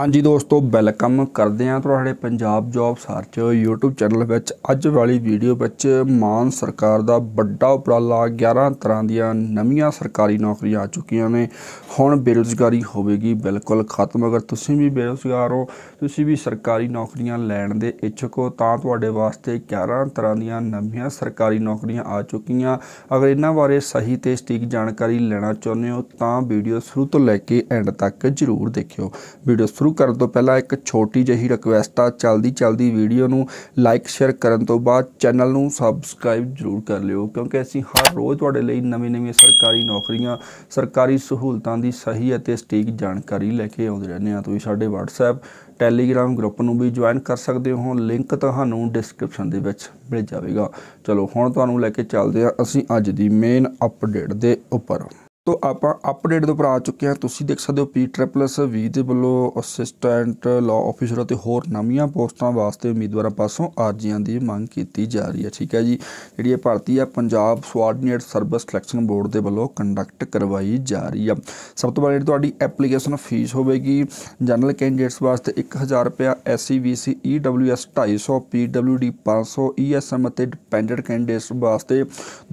ਹਾਂਜੀ ਦੋਸਤੋ ਵੈਲਕਮ ਕਰਦੇ ਆ ਤੁਹਾਡੇ Punjab job search YouTube channel ਵਿੱਚ ਅੱਜ ਵਾਲੀ ਵੀਡੀਓ ਵਿੱਚ ਮਾਨ ਸਰਕਾਰ ਦਾ ਵੱਡਾ ਉਪਰਾਲਾ 11 ਤਰ੍ਹਾਂ ਦੀਆਂ ਨਵੀਆਂ ਸਰਕਾਰੀ ਨੌਕਰੀਆਂ ਆ ਚੁੱਕੀਆਂ ਨੇ ਹੁਣ ਬੇਰੋਜ਼ਗਾਰੀ ਹੋਵੇਗੀ ਬਿਲਕੁਲ ਖਤਮ ਅਗਰ ਤੁਸੀਂ ਵੀ ਬੇਰੋਜ਼ਗਾਰ ਹੋ ਤੁਸੀਂ ਵੀ ਸਰਕਾਰੀ ਨੌਕਰੀਆਂ ਲੈਣ ਦੇ ਇੱਛੁਕ ਹੋ ਤਾਂ ਤੁਹਾਡੇ ਵਾਸਤੇ 11 ਤਰ੍ਹਾਂ ਦੀਆਂ ਨਵੀਆਂ ਸਰਕਾਰੀ ਨੌਕਰੀਆਂ ਆ ਚੁੱਕੀਆਂ ਅਗਰ ਇਹਨਾਂ ਬਾਰੇ ਸਹੀ ਤੇ ਸਟੀਕ ਜਾਣਕਾਰੀ ਲੈਣਾ ਚਾਹੁੰਦੇ ਹੋ ਤਾਂ ਵੀਡੀਓ ਸ਼ੁਰੂ ਤੋਂ ਲੈ ਕੇ ਐਂਡ ਤੱਕ ਜ਼ਰੂਰ ਦੇਖਿਓ ਵੀਡੀਓ ਸ਼ੁਰੂ ਕਰਨ ਤੋਂ ਪਹਿਲਾਂ ਇੱਕ ਛੋਟੀ ਜਿਹੀ ਰਿਕਵੈਸਟ ਆ ਚਲਦੀ ਚਲਦੀ ਵੀਡੀਓ ਨੂੰ ਲਾਈਕ ਸ਼ੇਅਰ ਕਰਨ ਤੋਂ ਬਾਅਦ ਚੈਨਲ ਨੂੰ ਸਬਸਕ੍ਰਾਈਬ ਜ਼ਰੂਰ ਕਰ ਲਿਓ ਕਿਉਂਕਿ ਅਸੀਂ ਹਰ ਰੋਜ਼ ਤੁਹਾਡੇ ਲਈ ਨਵੇਂ-ਨਵੇਂ ਸਰਕਾਰੀ ਨੌਕਰੀਆਂ ਸਰਕਾਰੀ ਸਹੂਲਤਾਂ ਦੀ ਸਹੀ ਅਤੇ ਸਟੀਕ ਜਾਣਕਾਰੀ ਲੈ ਕੇ ਆਉਂਦੇ ਰਹਿੰਦੇ ਹਾਂ ਤੁਸੀਂ ਸਾਡੇ WhatsApp ਟੈਲੀਗ੍ਰਾਮ ਗਰੁੱਪ ਨੂੰ ਵੀ ਜੁਆਇਨ ਕਰ ਸਕਦੇ ਹੋ ਲਿੰਕ ਤੁਹਾਨੂੰ ਡਿਸਕ੍ਰਿਪਸ਼ਨ ਦੇ ਵਿੱਚ ਮਿਲ ਜਾਵੇਗਾ ਚਲੋ ਹੁਣ ਤੁਹਾਨੂੰ ਲੈ ਕੇ ਚੱਲਦੇ ਹਾਂ ਅਸੀਂ ਅੱਜ ਦੀ ਮੇਨ ਅਪਡੇਟ ਦੇ ਉੱਪਰ ਤੋ ਆਪਾਂ ਅਪਡੇਟ ਦੇ ਪਰਾ ਆ ਚੁੱਕੇ ਹਾਂ ਤੁਸੀਂ ਦੇਖ ਸਕਦੇ ਹੋ ਪੀ ਟ੍ਰਿਪਲਸ ਵੀ ਦੇ ਵੱਲੋਂ ਅਸਿਸਟੈਂਟ ਲਾਅ ਆਫੀਸਰ ਅਤੇ ਹੋਰ ਨਵੀਆਂ ਪੋਸਟਾਂ ਵਾਸਤੇ ਉਮੀਦਵਾਰਾਂ ਪਾਸੋਂ ਅਰਜ਼ੀਆਂ ਦੀ ਮੰਗ ਕੀਤੀ ਜਾ ਰਹੀ ਹੈ ਠੀਕ ਹੈ ਜੀ ਜਿਹੜੀ ਇਹ ਭਰਤੀ ਆ Punjab subordinate service selection board ਦੇ ਵੱਲੋਂ ਕੰਡਕਟ ਕਰਵਾਈ ਜਾ ਰਹੀ ਆ ਸਭ ਤੋਂ ਪਹਿਲਾਂ ਤੁਹਾਡੀ ਐਪਲੀਕੇਸ਼ਨ ਫੀਸ ਹੋਵੇਗੀ ਜਨਰਲ ਕੈਂਡੀਡੇਟਸ ਵਾਸਤੇ 1000 ਰੁਪਿਆ SC BC EWS 250 PWD 500 ESM ਅਤੇ ਡਿਪੈਂਡੈਂਟ ਕੈਂਡੀਡੇਟਸ ਵਾਸਤੇ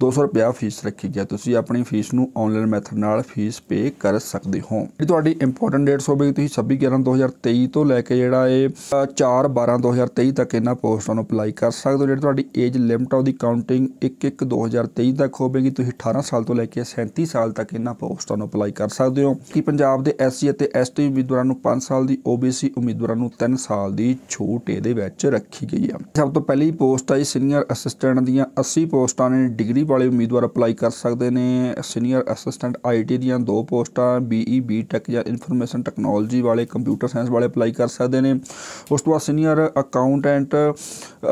200 ਰੁਪਿਆ ਫੀਸ ਰੱਖੀ ਗਿਆ ਤੁਸੀਂ ਆਪਣੀ ਫੀਸ ਨੂੰ ਆਨਲਾਈਨ ਮੈਥਡ ਨਾਲ ਫੀਸ ਪੇ ਕਰ ਸਕਦੇ ਹੋ ਜੇ ਤੁਹਾਡੀ ਇੰਪੋਰਟੈਂਟ ਡੇਟਸ ਹੋਵੇਗੀ ਤੁਸੀਂ 26 11 2023 ਤੋਂ ਲੈ ਕੇ ਜਿਹੜਾ ਇਹ 4 12 2023 ਤੱਕ ਇਹਨਾਂ ਪੋਸਟਾਂ ਨੂੰ ਅਪਲਾਈ ਕਰ ਸਕਦੇ ਹੋ ਜੇ ਤੁਹਾਡੀ ਏਜ ਲਿਮਟ ਆ ਉਹਦੀ ਕਾਊਂਟਿੰਗ 1 1 2023 ਤੱਕ ਹੋਵੇਗੀ ਤੁਸੀਂ 18 ਸਾਲ ਤੋਂ ਲੈ ਕੇ 37 ਸਾਲ ਤੱਕ ਇਹਨਾਂ ਪੋਸਟਾਂ ਨੂੰ ਅਪਲਾਈ ਕਰ ਸਕਦੇ ਹੋ ਕਿ ਪੰਜਾਬ ਦੇ ਐਸਸੀ ਅਤੇ ਐਸਟੀ ਉਮੀਦਵਾਰਾਂ ਨੂੰ 5 ਸਾਲ ਦੀ ਓਬੀਸੀ ਉਮੀਦਵਾਰਾਂ ਨੂੰ 3 ਸਾਲ ਦੀ ਛੋਟ ਇਹਦੇ ਵਿੱਚ ਰੱਖੀ ਗਈ ਆ ਸਭ ਤੋਂ ਪਹਿਲੀ ਪੋਸਟ ਆਈ ਸੀਨੀਅਰ ਅਸਿਸਟੈਂਟ ਦੀਆਂ 80 ਪੋਸਟਾਂ ਨੇ ਡਿਗਰੀ ਵਾਲੇ ਉਮੀਦਵਾਰ ਅਪਲਾਈ ਕਰ ਸਕਦੇ ਨੇ ਸੀਨੀਅਰ ਅਸਿਸਟੈਂਟ 100% ਆਈਟੀ ਦੀਆਂ ਦੋ ਪੋਸਟਾਂ ਬੀਈ ਬੀ ਟੈਕ ਜਾਂ ਇਨਫੋਰਮੇਸ਼ਨ ਟੈਕਨੋਲੋਜੀ ਵਾਲੇ ਕੰਪਿਊਟਰ ਸਾਇੰਸ ਵਾਲੇ ਅਪਲਾਈ ਕਰ ਸਕਦੇ ਨੇ ਉਸ ਤੋਂ ਬਾਅਦ ਸੀਨੀਅਰ ਅਕਾਊਂਟੈਂਟ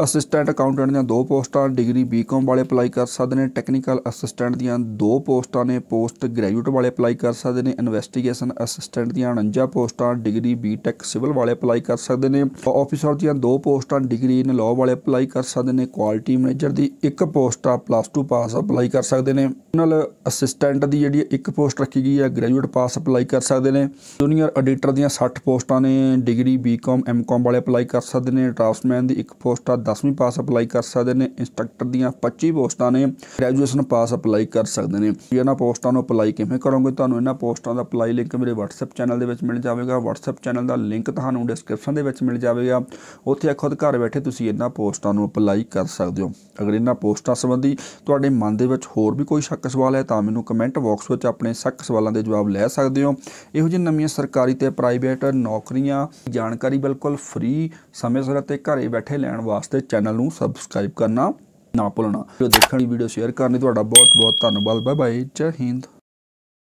ਅਸਿਸਟੈਂਟ ਅਕਾਊਂਟੈਂਟ ਦੀਆਂ ਦੋ ਪੋਸਟਾਂ ਡਿਗਰੀ ਬੀਕਾਮ ਵਾਲੇ ਅਪਲਾਈ ਕਰ ਸਕਦੇ ਨੇ ਟੈਕਨੀਕਲ ਅਸਿਸਟੈਂਟ ਦੀਆਂ ਦੋ ਪੋਸਟਾਂ ਨੇ ਪੋਸਟ ਗ੍ਰੈਜੂਏਟ ਵਾਲੇ ਅਪਲਾਈ ਕਰ ਸਕਦੇ ਨੇ ਇਨਵੈਸਟੀਗੇਸ਼ਨ ਅਸਿਸਟੈਂਟ ਦੀਆਂ 49 ਪੋਸਟਾਂ ਡਿਗਰੀ ਬੀਟੈਕ ਸਿਵਲ ਵਾਲੇ ਅਪਲਾਈ ਕਰ ਸਕਦੇ ਨੇ ਆਫੀਸਰ ਦੀਆਂ ਦੋ ਪੋਸਟਾਂ ਡਿਗਰੀ ਇਨ ਲਾਅ ਵਾਲੇ ਅਪਲਾਈ ਕਰ ਸਕਦੇ ਨੇ ਕੁਆਲਿਟੀ ਮੈਨੇਜਰ ਦੀ ਇੱਕ ਪੋਸਟ ਆ ਪਲੱਸ 2 ਪਾਸ ਅਪਲਾਈ ਕਰ ਸਕਦੇ ਨੇ ਨਾਲ ਅਸਿਸਟੈਂਟ ਦੀ ਜਿਹੜੀ ਇੱਕ ਪੋਸਟ ਰੱਖੀ ਗਈ ਹੈ ਗ੍ਰੈਜੂਏਟ ਪਾਸ ਅਪਲਾਈ ਕਰ ਸਕਦੇ ਨੇ ਜੂਨੀਅਰ ਐਡੀਟਰ ਦੀਆਂ 60 ਪੋਸਟਾਂ ਨੇ ਡਿਗਰੀ ਬੀਕਮ ਐਮਕਮ ਵਾਲੇ ਅਪਲਾਈ ਕਰ ਸਕਦੇ ਨੇ ਡਰਾਫਟਮੈਨ ਦੀ ਇੱਕ ਪੋਸਟ ਆ 10ਵੀਂ ਪਾਸ ਅਪਲਾਈ ਕਰ ਸਕਦੇ ਨੇ ਇੰਸਟ੍ਰਕਟਰ ਦੀਆਂ 25 ਪੋਸਟਾਂ ਨੇ ਗ੍ਰੈਜੂਏਸ਼ਨ ਪਾਸ ਅਪਲਾਈ ਕਰ ਸਕਦੇ ਨੇ ਇਹਨਾਂ ਪੋਸਟਾਂ ਨੂੰ ਅਪਲਾਈ ਕਿਵੇਂ ਕਰੋਗੇ ਤੁਹਾਨੂੰ ਇਹਨਾਂ ਪੋਸਟਾਂ ਦਾ ਅਪਲਾਈ ਲਿੰਕ ਮੇਰੇ WhatsApp ਚੈਨਲ ਦੇ ਵਿੱਚ ਮਿਲ ਜਾਵੇਗਾ WhatsApp ਚੈਨਲ ਦਾ ਲਿੰਕ ਤੁਹਾਨੂੰ ਡਿਸਕ੍ਰਿਪਸ਼ਨ ਦੇ ਵਿੱਚ ਮਿਲ ਜਾਵੇਗਾ ਉੱਥੇ ਖੁਦ ਘਰ ਬੈਠੇ ਤੁਸੀਂ ਇਹਨਾਂ ਪੋਸਟਾਂ ਨੂੰ ਅਪਲਾਈ ਕਰ ਸਕਦੇ ਹੋ ਅਗਰ ਇਹਨਾਂ ਪੋਸਟਾਂ ਸੰਬੰਧੀ ਤੁਹਾਡੇ ਮਨ ਦੇ ਵਿੱਚ ਹੋਰ ਵੀ ਕੋਈ ਸ਼ੱਕ ਸਵਾਲ ਹੈ ਤਾਂ ਮੈਨੂੰ ਕਮੈਂਟ ਬਾਕਸ ਕੁਝ ਆਪਣੇ ਸੱਕ ਸਵਾਲਾਂ ਦੇ ਜਵਾਬ ਲੈ ਸਕਦੇ ਹੋ ਇਹੋ ਜਿਹੀ ਨਵੀਆਂ ਸਰਕਾਰੀ ਤੇ ਪ੍ਰਾਈਵੇਟ ਨੌਕਰੀਆਂ ਜਾਣਕਾਰੀ ਬਿਲਕੁਲ ਫ੍ਰੀ ਸਮੇਂ ਸਿਰ ਤੇ ਘਰੇ ਬੈਠੇ ਲੈਣ ਵਾਸਤੇ ਚੈਨਲ ਨੂੰ ਸਬਸਕ੍ਰਾਈਬ ਕਰਨਾ ਨਾ ਭੁੱਲਣਾ ਜੋ ਦੇਖਣ ਦੀ ਵੀਡੀਓ ਸ਼ੇਅਰ ਕਰਨੀ ਤੁਹਾਡਾ ਬਹੁਤ ਬਹੁਤ ਧੰਨਵਾਦ ਬਾਏ ਬਾਏ ਜੈ ਹਿੰਦ